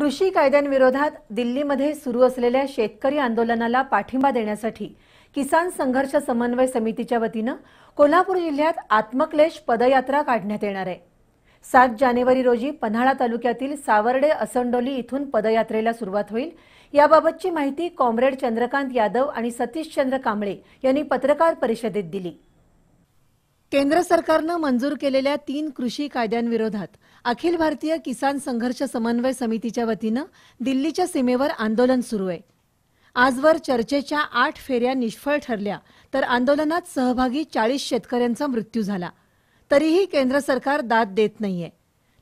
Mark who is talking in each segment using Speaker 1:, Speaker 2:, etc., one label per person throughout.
Speaker 1: कृषी कायद्यांविरोधात दिल्लीमध्ये सुरू असलेल्या शेतकरी आंदोलनाला पाठिंबा देण्यासाठी किसान संघर्ष समन्वय समितीच्या वतीनं कोल्हापूर जिल्ह्यात आत्मक्लेश पदयात्रा काढण्यात येणार आहे सात जानेवारी रोजी पन्हाळा तालुक्यातील सावर्डे असंडोली इथून पदयात्रेला सुरुवात होईल याबाबतची माहिती कॉम्रेड चंद्रकांत यादव आणि सतीशचंद्र कांबळे यांनी पत्रकार परिषदेत दिली केंद्र सरकारनं मंजूर केलेल्या तीन कृषी कायद्यांविरोधात अखिल भारतीय किसान संघर्ष समन्वय समितीच्या वतीनं दिल्लीच्या सीमेवर आंदोलन सुरू आहे आजवर चर्चेच्या आठ फेऱ्या निष्फळ ठरल्या तर आंदोलनात सहभागी चाळीस शेतकऱ्यांचा मृत्यू झाला तरीही केंद्र सरकार दाद देत नाहीये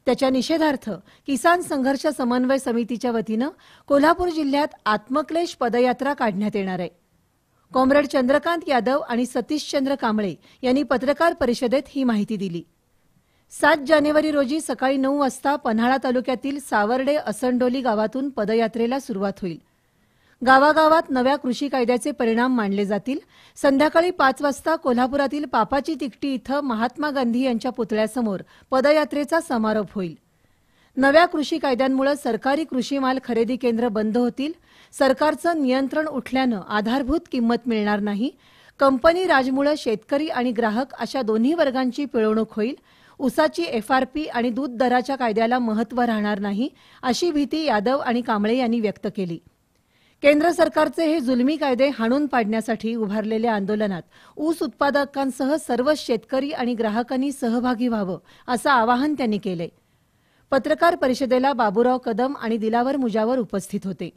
Speaker 1: त्याच्या निषेधार्थ किसान संघर्ष समन्वय समितीच्या वतीनं कोल्हापूर जिल्ह्यात आत्मक्लेश पदयात्रा काढण्यात येणार आहे कॉम्रेड चंद्रकांत यादव आणि सतीशचंद्र कांबळे यांनी पत्रकार परिषदेत ही माहिती दिली सात जानेवारी रोजी सकाळी नऊ वाजता पन्हाळा तालुक्यातील सावर्डे असंडोली गावातून पदयात्रेला सुरुवात होईल गावागावात नव्या कृषी कायद्याचे परिणाम मांडले जातील संध्याकाळी पाच वाजता कोल्हापुरातील पापाची तिकटी इथं महात्मा गांधी यांच्या पुतळ्यासमोर पदयात्रेचा समारोप होईल नव्या कृषी कायद्यांमुळे सरकारी कृषी माल खरेदी केंद्र बंद होतील सरकारचं नियंत्रण उठल्यानं आधारभूत किंमत मिळणार नाही कंपनी राजमुळे शेतकरी आणि ग्राहक अशा दोन्ही वर्गांची पिळवणूक होईल उसाची एफआरपी आणि दूध दराच्या कायद्याला महत्त्व राहणार नाही अशी भीती यादव आणि कांबळे यांनी व्यक्त केली केंद्र सरकारचे हे जुलमी कायदे हाणून पाडण्यासाठी उभारलेल्या आंदोलनात ऊस उत्पादकांसह सर्व शेतकरी आणि ग्राहकांनी सहभागी व्हावं असं आवाहन त्यांनी केलं पत्रकार परिषदेला बाबूराव कदम आणि दिलावर मुजावर उपस्थित होते